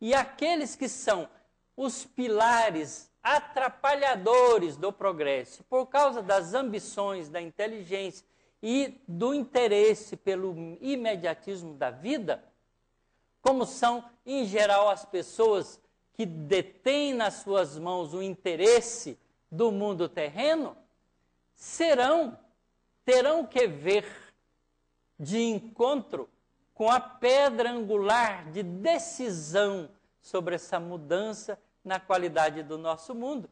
e aqueles que são os pilares atrapalhadores do progresso, por causa das ambições, da inteligência e do interesse pelo imediatismo da vida, como são, em geral, as pessoas que detêm nas suas mãos o interesse do mundo terreno, serão, terão que ver de encontro com a pedra angular de decisão sobre essa mudança na qualidade do nosso mundo,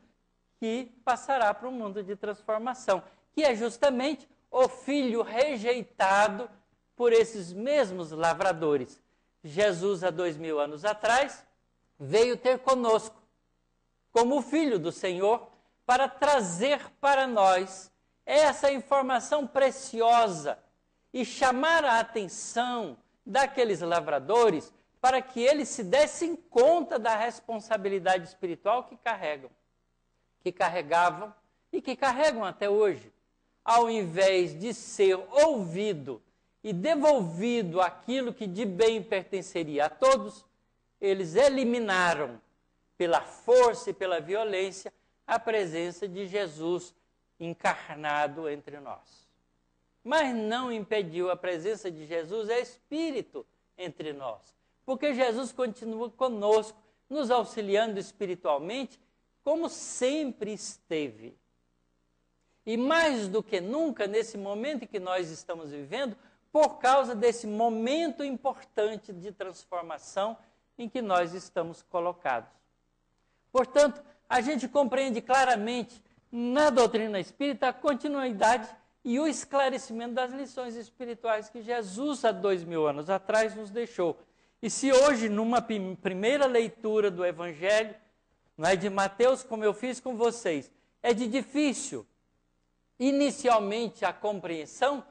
que passará para um mundo de transformação, que é justamente o filho rejeitado por esses mesmos lavradores. Jesus, há dois mil anos atrás, veio ter conosco, como filho do Senhor, para trazer para nós essa informação preciosa e chamar a atenção daqueles lavradores para que eles se dessem conta da responsabilidade espiritual que carregam, que carregavam e que carregam até hoje, ao invés de ser ouvido e devolvido aquilo que de bem pertenceria a todos, eles eliminaram pela força e pela violência a presença de Jesus encarnado entre nós mas não impediu a presença de Jesus, é Espírito entre nós. Porque Jesus continua conosco, nos auxiliando espiritualmente, como sempre esteve. E mais do que nunca, nesse momento que nós estamos vivendo, por causa desse momento importante de transformação em que nós estamos colocados. Portanto, a gente compreende claramente na doutrina espírita a continuidade e o esclarecimento das lições espirituais que Jesus há dois mil anos atrás nos deixou. E se hoje, numa primeira leitura do Evangelho, não é de Mateus, como eu fiz com vocês, é de difícil inicialmente a compreensão,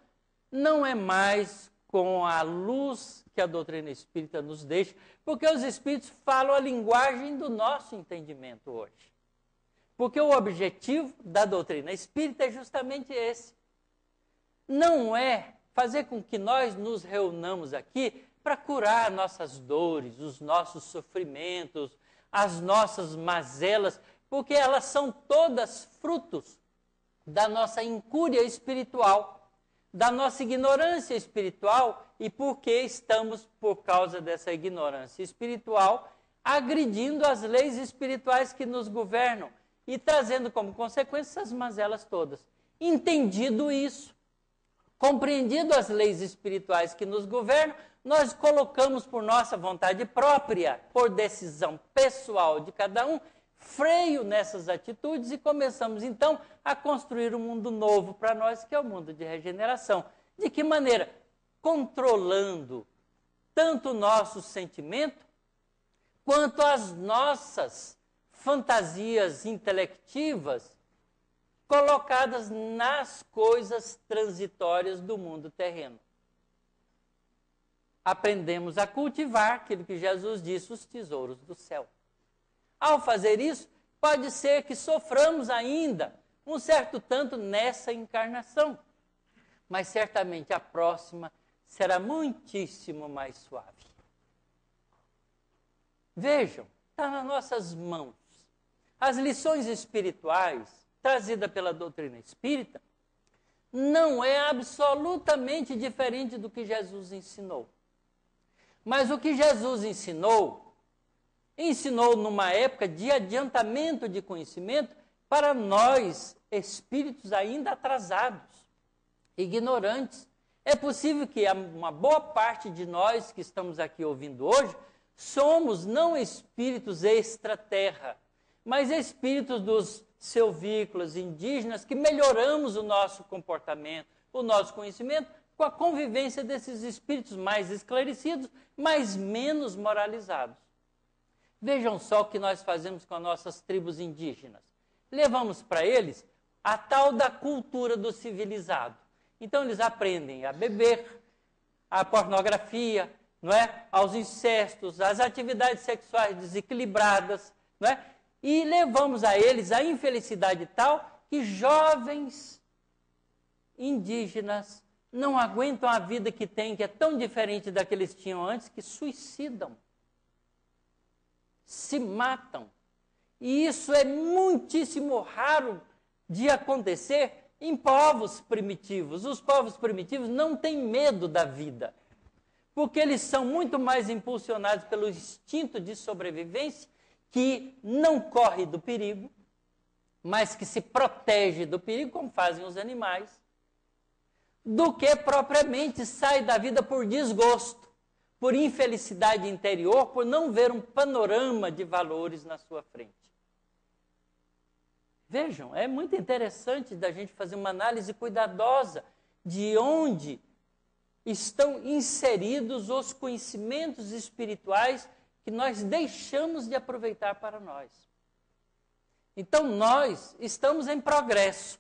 não é mais com a luz que a doutrina espírita nos deixa, porque os espíritos falam a linguagem do nosso entendimento hoje. Porque o objetivo da doutrina espírita é justamente esse: não é fazer com que nós nos reunamos aqui para curar nossas dores, os nossos sofrimentos, as nossas mazelas, porque elas são todas frutos da nossa incúria espiritual, da nossa ignorância espiritual e porque estamos, por causa dessa ignorância espiritual, agredindo as leis espirituais que nos governam e trazendo como consequência essas mazelas todas. Entendido isso, Compreendido as leis espirituais que nos governam, nós colocamos por nossa vontade própria, por decisão pessoal de cada um, freio nessas atitudes e começamos então a construir um mundo novo para nós, que é o mundo de regeneração. De que maneira? Controlando tanto o nosso sentimento quanto as nossas fantasias intelectivas colocadas nas coisas transitórias do mundo terreno. Aprendemos a cultivar aquilo que Jesus disse, os tesouros do céu. Ao fazer isso, pode ser que soframos ainda um certo tanto nessa encarnação, mas certamente a próxima será muitíssimo mais suave. Vejam, está nas nossas mãos. As lições espirituais trazida pela doutrina espírita não é absolutamente diferente do que Jesus ensinou. Mas o que Jesus ensinou, ensinou numa época de adiantamento de conhecimento para nós, espíritos ainda atrasados, ignorantes. É possível que uma boa parte de nós que estamos aqui ouvindo hoje somos não espíritos extraterra, mas espíritos dos selvícolas, indígenas, que melhoramos o nosso comportamento, o nosso conhecimento, com a convivência desses espíritos mais esclarecidos, mas menos moralizados. Vejam só o que nós fazemos com as nossas tribos indígenas. Levamos para eles a tal da cultura do civilizado. Então eles aprendem a beber, a pornografia, não é? aos incestos, às atividades sexuais desequilibradas, não é? e levamos a eles a infelicidade tal que jovens indígenas não aguentam a vida que têm, que é tão diferente da que eles tinham antes, que suicidam, se matam. E isso é muitíssimo raro de acontecer em povos primitivos. Os povos primitivos não têm medo da vida, porque eles são muito mais impulsionados pelo instinto de sobrevivência que não corre do perigo, mas que se protege do perigo, como fazem os animais, do que propriamente sai da vida por desgosto, por infelicidade interior, por não ver um panorama de valores na sua frente. Vejam, é muito interessante da gente fazer uma análise cuidadosa de onde estão inseridos os conhecimentos espirituais que nós deixamos de aproveitar para nós. Então nós estamos em progresso,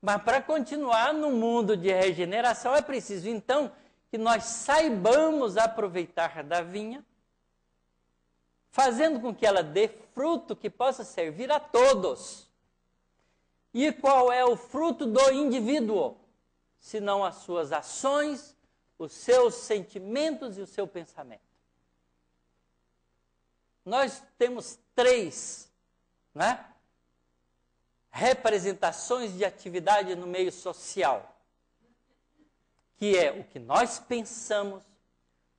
mas para continuar no mundo de regeneração é preciso então que nós saibamos aproveitar da vinha, fazendo com que ela dê fruto que possa servir a todos. E qual é o fruto do indivíduo? Senão as suas ações, os seus sentimentos e o seu pensamento. Nós temos três né, representações de atividade no meio social, que é o que nós pensamos,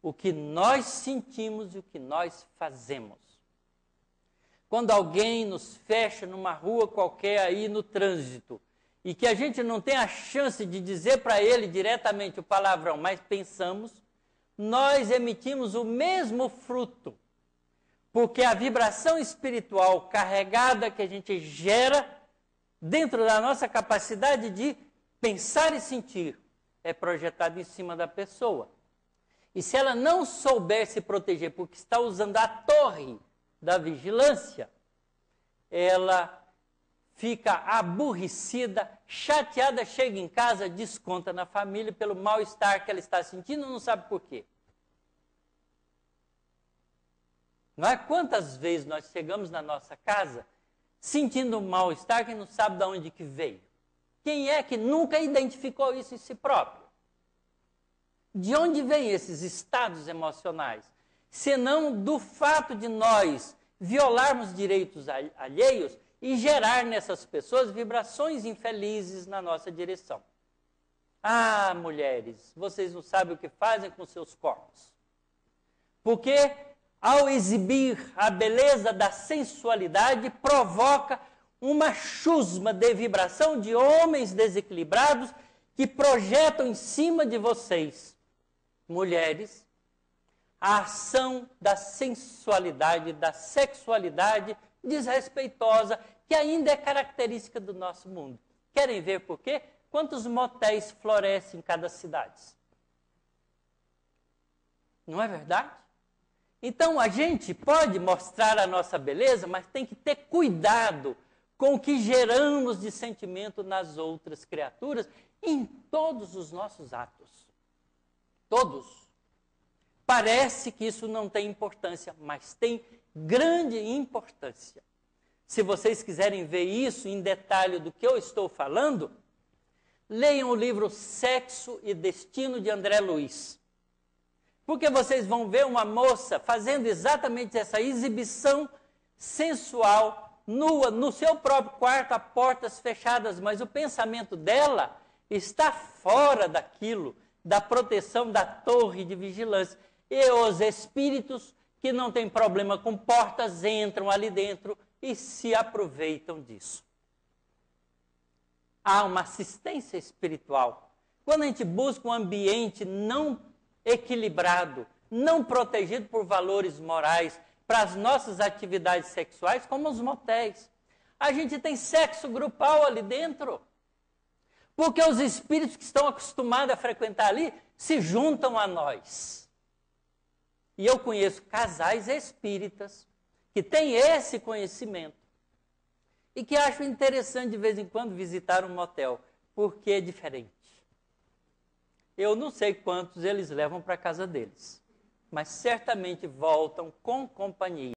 o que nós sentimos e o que nós fazemos. Quando alguém nos fecha numa rua qualquer aí no trânsito, e que a gente não tem a chance de dizer para ele diretamente o palavrão, mas pensamos, nós emitimos o mesmo fruto porque a vibração espiritual carregada que a gente gera dentro da nossa capacidade de pensar e sentir é projetada em cima da pessoa. E se ela não souber se proteger porque está usando a torre da vigilância, ela fica aborrecida, chateada, chega em casa, desconta na família pelo mal-estar que ela está sentindo, não sabe por quê. Não é? Quantas vezes nós chegamos na nossa casa sentindo um mal-estar que não sabe de onde que veio? Quem é que nunca identificou isso em si próprio? De onde vêm esses estados emocionais? Senão do fato de nós violarmos direitos alheios e gerar nessas pessoas vibrações infelizes na nossa direção. Ah, mulheres, vocês não sabem o que fazem com seus corpos. Porque ao exibir a beleza da sensualidade, provoca uma chusma de vibração de homens desequilibrados que projetam em cima de vocês, mulheres, a ação da sensualidade, da sexualidade desrespeitosa, que ainda é característica do nosso mundo. Querem ver por quê? Quantos motéis florescem em cada cidade? Não é verdade? Então a gente pode mostrar a nossa beleza, mas tem que ter cuidado com o que geramos de sentimento nas outras criaturas em todos os nossos atos. Todos. Parece que isso não tem importância, mas tem grande importância. Se vocês quiserem ver isso em detalhe do que eu estou falando, leiam o livro Sexo e Destino de André Luiz. Porque vocês vão ver uma moça fazendo exatamente essa exibição sensual, nua, no seu próprio quarto, a portas fechadas, mas o pensamento dela está fora daquilo, da proteção da torre de vigilância. E os espíritos que não têm problema com portas entram ali dentro e se aproveitam disso. Há uma assistência espiritual. Quando a gente busca um ambiente não equilibrado, não protegido por valores morais para as nossas atividades sexuais, como os motéis. A gente tem sexo grupal ali dentro. Porque os espíritos que estão acostumados a frequentar ali se juntam a nós. E eu conheço casais espíritas que têm esse conhecimento e que acham interessante de vez em quando visitar um motel, porque é diferente. Eu não sei quantos eles levam para a casa deles, mas certamente voltam com companhia